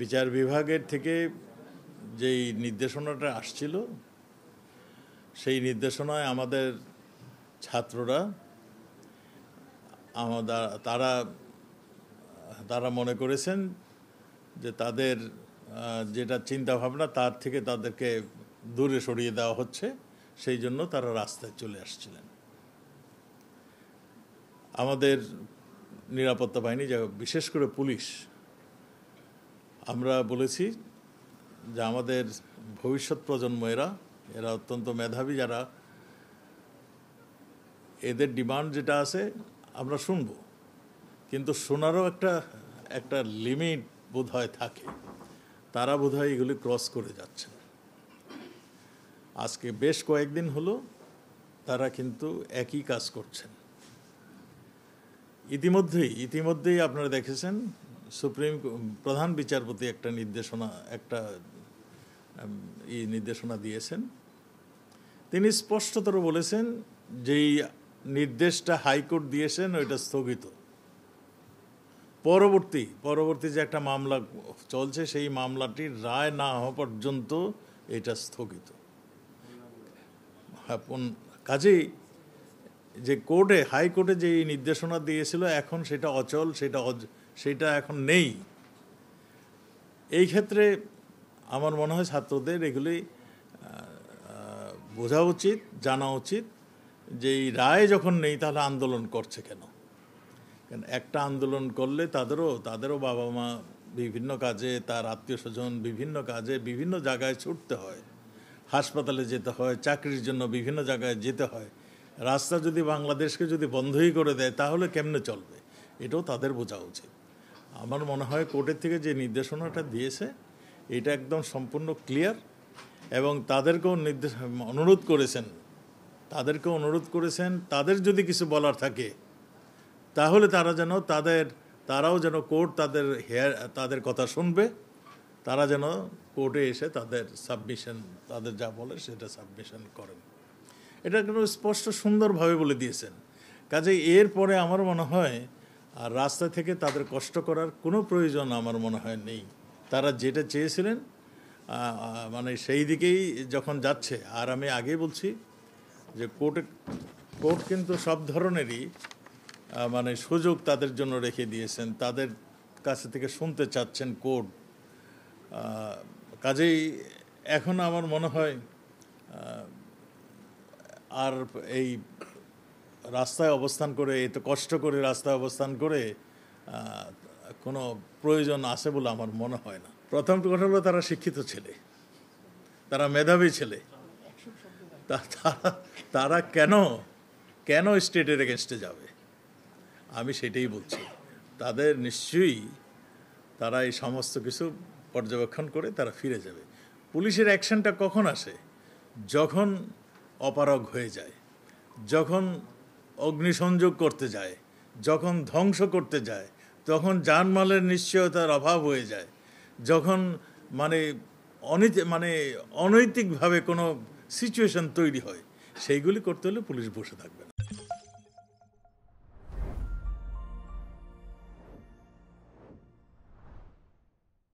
বিচার বিভাগের থেকে যেই নির্দেশনাটা আসছিল সেই নির্দেশনায় আমাদের ছাত্ররা আমাদের তারা তারা মনে করেছেন যে তাদের যেটা চিন্তাভাবনা তার থেকে তাদেরকে দূরে সরিয়ে দেওয়া হচ্ছে সেই জন্য তারা রাস্তায় চলে আসছিলেন আমাদের নিরাপত্তা বাহিনী যা বিশেষ করে পুলিশ আমরা বলেছি যে আমাদের ভবিষ্যৎ প্রজন্ম এরা এরা অত্যন্ত মেধাবী যারা এদের ডিমান্ড যেটা আছে আমরা শুনব কিন্তু শোনারও একটা একটা লিমিট বোধ থাকে তারা বোধ হয় এগুলি ক্রস করে যাচ্ছে আজকে বেশ কয়েকদিন হলো তারা কিন্তু একই কাজ করছেন ইতিমধ্যেই ইতিমধ্যেই আপনারা দেখেছেন সুপ্রিম প্রধান বিচারপতি একটা নির্দেশনা একটা ই নির্দেশনা দিয়েছেন তিনি স্পষ্টতর বলেছেন যেই নির্দেশটা হাইকোর্ট দিয়েছেন ওইটা স্থগিত পরবর্তী পরবর্তী যে একটা মামলা চলছে সেই মামলাটি রায় না হওয়া পর্যন্ত এটা স্থগিত হ্যাঁ, কাজেই যে কোর্টে হাইকোর্টে যে নির্দেশনা দিয়েছিল এখন সেটা অচল সেটা সেটা এখন নেই এই ক্ষেত্রে আমার মনে হয় ছাত্রদের এগুলি বোঝা উচিত জানা উচিত যে এই রায় যখন নেই তাহলে আন্দোলন করছে কেন কেন একটা আন্দোলন করলে তাদেরও তাদেরও বাবা মা বিভিন্ন কাজে তার আত্মীয় স্বজন বিভিন্ন কাজে বিভিন্ন জায়গায় ছুটতে হয় হাসপাতালে যেতে হয় চাকরির জন্য বিভিন্ন জায়গায় যেতে হয় রাস্তা যদি বাংলাদেশকে যদি বন্ধই করে দেয় তাহলে কেমনে চলবে এটাও তাদের বোঝা উচিত আমার মনে হয় কোর্টের থেকে যে নির্দেশনাটা দিয়েছে এটা একদম সম্পূর্ণ ক্লিয়ার এবং তাদেরকেও নির্দেশ অনুরোধ করেছেন তাদেরকে অনুরোধ করেছেন তাদের যদি কিছু বলার থাকে তাহলে তারা যেন তাদের তারাও যেন কোর্ট তাদের হেয়ার তাদের কথা শুনবে তারা যেন কোর্টে এসে তাদের সাবমিশন তাদের যা বলে সেটা সাবমিশন করেন এটা কিন্তু স্পষ্ট সুন্দরভাবে বলে দিয়েছেন কাজে এর পরে আমার মনে হয় আর রাস্তা থেকে তাদের কষ্ট করার কোনো প্রয়োজন আমার মনে হয় নেই তারা যেটা চেয়েছিলেন মানে সেই দিকেই যখন যাচ্ছে আর আমি আগে বলছি যে কোর্টে কোর্ট কিন্তু সব ধরনেরই মানে সুযোগ তাদের জন্য রেখে দিয়েছেন তাদের কাছে থেকে শুনতে চাচ্ছেন কোর্ট কাজেই এখন আমার মনে হয় আর এই রাস্তায় অবস্থান করে এত কষ্ট করে রাস্তায় অবস্থান করে কোনো প্রয়োজন আছে বলে আমার মনে হয় না প্রথম কথা হলো তারা শিক্ষিত ছেলে তারা মেধাবী ছেলে তারা তারা কেন কেন স্টেটের এগেনস্টে যাবে আমি সেটাই বলছি তাদের নিশ্চয়ই তারা এই সমস্ত কিছু পর্যবেক্ষণ করে তারা ফিরে যাবে পুলিশের অ্যাকশনটা কখন আসে যখন অপারগ হয়ে যায় যখন অগ্নিসংযোগ করতে যায় যখন ধ্বংস করতে যায় তখন যানমালের নিশ্চয়তার অভাব হয়ে যায় যখন মানে অনৈত মানে অনৈতিকভাবে কোনো সিচুয়েশন তৈরি হয় সেইগুলি করতে হলে পুলিশ বসে থাকবে